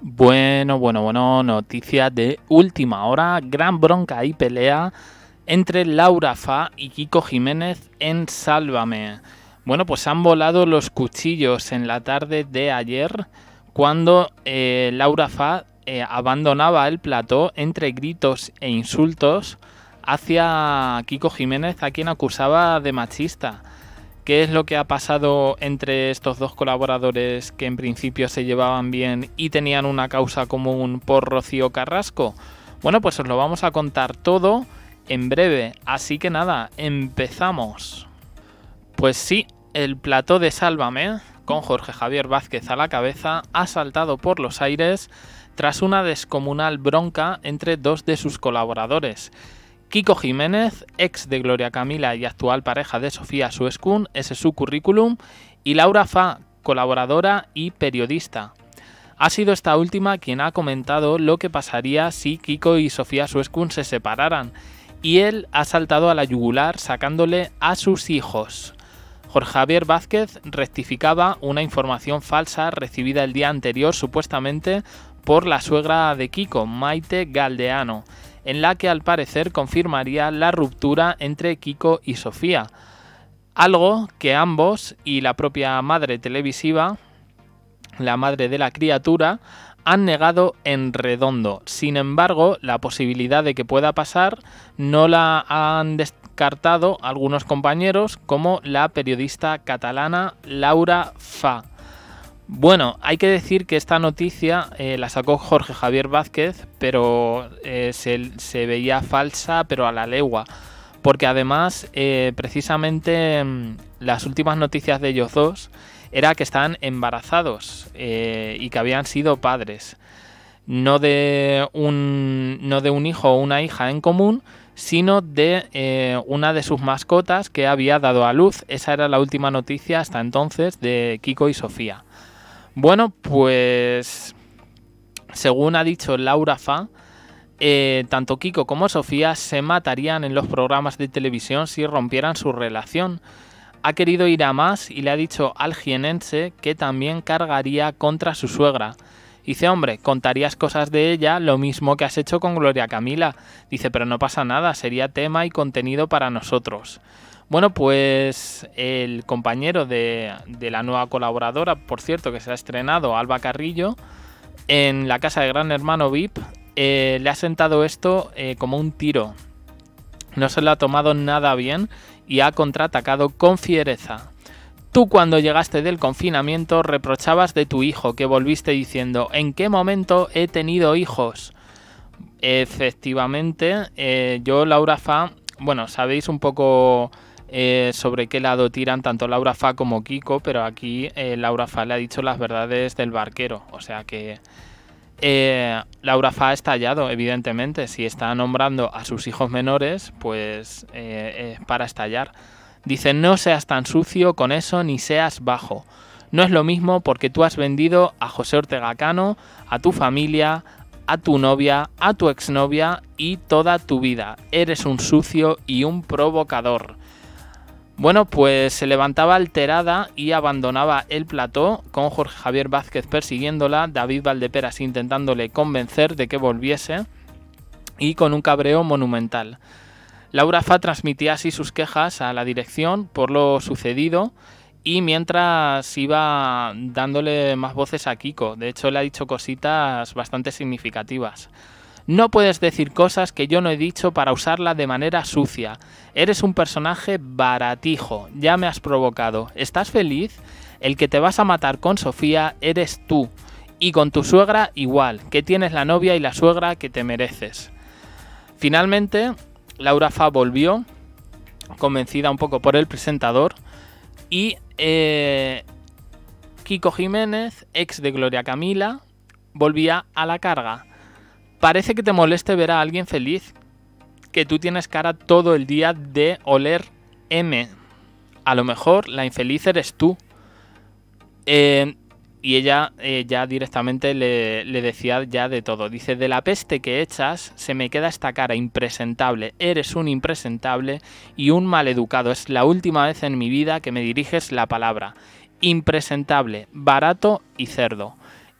Bueno, bueno, bueno, noticias de última hora. Gran bronca y pelea entre Laura Fa y Kiko Jiménez en Sálvame. Bueno, pues han volado los cuchillos en la tarde de ayer cuando eh, Laura Fa eh, abandonaba el plató entre gritos e insultos hacia Kiko Jiménez, a quien acusaba de machista qué es lo que ha pasado entre estos dos colaboradores que en principio se llevaban bien y tenían una causa común por Rocío Carrasco. Bueno, pues os lo vamos a contar todo en breve, así que nada, empezamos. Pues sí, el plató de Sálvame, con Jorge Javier Vázquez a la cabeza, ha saltado por los aires tras una descomunal bronca entre dos de sus colaboradores. Kiko Jiménez, ex de Gloria Camila y actual pareja de Sofía Suescun, ese es su currículum, y Laura Fa, colaboradora y periodista. Ha sido esta última quien ha comentado lo que pasaría si Kiko y Sofía Suescun se separaran, y él ha saltado a la yugular sacándole a sus hijos. Jorge Javier Vázquez rectificaba una información falsa recibida el día anterior supuestamente por la suegra de Kiko, Maite Galdeano en la que al parecer confirmaría la ruptura entre Kiko y Sofía, algo que ambos y la propia madre televisiva, la madre de la criatura, han negado en redondo. Sin embargo, la posibilidad de que pueda pasar no la han descartado algunos compañeros como la periodista catalana Laura Fa. Bueno, hay que decir que esta noticia eh, la sacó Jorge Javier Vázquez, pero eh, se, veía falsa, pero a la legua. Porque además, eh, precisamente mm, las últimas noticias de ellos dos era que estaban embarazados y que habían sido padres. No de un, no de un hijo o una hija en común, sino de una de sus mascotas que había dado a luz. Esa era la última noticia hasta entonces de Kiko y Sofía. Bueno, pues según ha dicho Laura Fa, eh, tanto Kiko como Sofía se matarían en los programas de televisión si rompieran su relación. Ha querido ir a más y le ha dicho al jienense que también cargaría contra su suegra. Dice, hombre, contarías cosas de ella, lo mismo que has hecho con Gloria Camila. Dice, pero no pasa nada, sería tema y contenido para nosotros. Bueno, pues el compañero de, la nueva colaboradora, por cierto, que se ha estrenado, Alba Carrillo, en la casa de Gran Hermano VIP, eh, le ha sentado esto eh, como un tiro. No se le ha tomado nada bien y ha contraatacado con fiereza. Tú cuando llegaste del confinamiento reprochabas de tu hijo que volviste diciendo, ¿en qué momento he tenido hijos? Efectivamente, eh, yo, Laura Fa, bueno, sabéis un poco eh, sobre qué lado tiran tanto Laura Fa como Kiko, pero aquí eh, Laura Fa le ha dicho las verdades del barquero. O sea que eh, Laura Fa ha estallado, evidentemente. Si está nombrando a sus hijos menores, pues es para estallar. Dice, no seas tan sucio con eso ni seas bajo. No es lo mismo porque tú has vendido a José Ortega Cano, a tu familia, a tu novia, a tu exnovia y toda tu vida. Eres un sucio y un provocador. Bueno, pues se levantaba alterada y abandonaba el plató, con Jorge Javier Vázquez persiguiéndola, David Valdeperas intentándole convencer de que volviese y con un cabreo monumental. Laura Fa transmitía así sus quejas a la dirección por lo sucedido y mientras iba dándole más voces a Kiko. De hecho, le ha dicho cositas bastante significativas. No puedes decir cosas que yo no he dicho para usarla de manera sucia. Eres un personaje baratijo, ya me has provocado. ¿Estás feliz? El que te vas a matar con Sofía eres tú. Y con tu suegra igual, que tienes la novia y la suegra que te mereces. Finalmente, Laura Fa volvió, convencida un poco por el presentador, y eh, Kiko Jiménez, ex de Gloria Camila, volvía a la carga. Parece que te moleste ver a alguien feliz, que tú tienes cara todo el día de oler M. A lo mejor la infeliz eres tú. Eh, y ella eh, ya directamente le, le, decía ya de todo. Dice, de la peste que echas se me queda esta cara impresentable. Eres un impresentable y un maleducado. Es la última vez en mi vida que me diriges la palabra. Impresentable, barato y cerdo.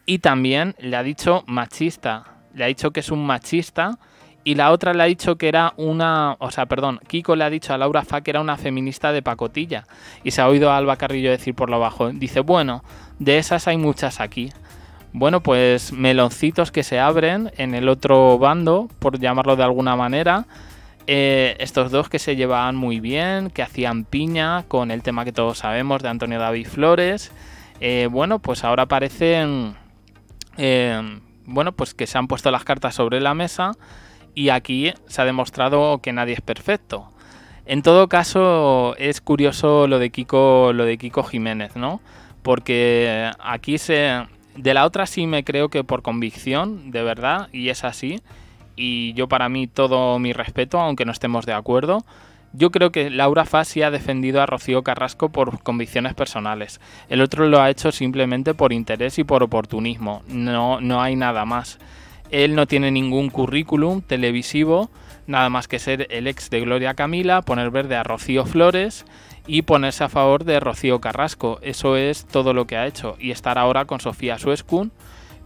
Y también le ha dicho machista le ha dicho que es un machista y la otra le ha dicho que era una, o sea, perdón, Kiko le ha dicho a Laura Fa que era una feminista de pacotilla y se ha oído a Alba Carrillo decir por lo bajo, dice, bueno, de esas hay muchas aquí. Bueno, pues meloncitos que se abren en el otro bando, por llamarlo de alguna manera. Eh, estos dos que se llevaban muy bien, que hacían piña con el tema que todos sabemos de Antonio David Flores. Eh, bueno, pues ahora parecen eh, bueno, pues que se han puesto las cartas sobre la mesa y aquí se ha demostrado que nadie es perfecto. En todo caso, es curioso lo de Kiko, lo de Kiko Jiménez, ¿no? Porque aquí se. De la otra sí me creo que por convicción, de verdad, y es así. Y yo para mí todo mi respeto, aunque no estemos de acuerdo. Yo creo que Laura Fassi ha defendido a Rocío Carrasco por convicciones personales. El otro lo ha hecho simplemente por interés y por oportunismo. No, no hay nada más. Él no tiene ningún currículum televisivo, nada más que ser el ex de Gloria Camila, poner verde a Rocío Flores y ponerse a favor de Rocío Carrasco. Eso es todo lo que ha hecho. Y estar ahora con Sofía Suescun,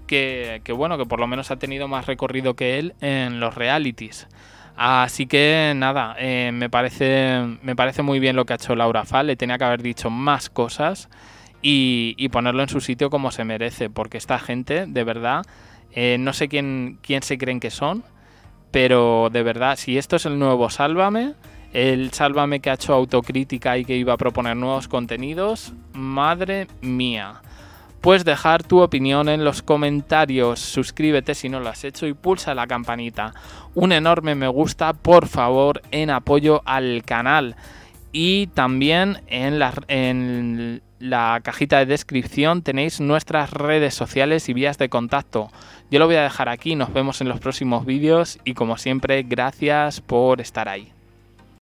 que, que bueno, que por lo menos ha tenido más recorrido que él en los realities. Así que nada, eh, me, parece, muy bien lo que ha hecho Laura Fall, le tenía que haber dicho más cosas y, ponerlo en su sitio como se merece, porque esta gente, de verdad, eh, no sé quién, quién se creen que son, pero de verdad, si esto es el nuevo Sálvame, el Sálvame que ha hecho autocrítica y que iba a proponer nuevos contenidos, madre mía puedes dejar tu opinión en los comentarios, suscríbete si no lo has hecho y pulsa la campanita. Un enorme me gusta, por favor, en apoyo al canal. Y también en la, en la cajita de descripción tenéis nuestras redes sociales y vías de contacto. Yo lo voy a dejar aquí, nos vemos en los próximos vídeos y como siempre, gracias por estar ahí.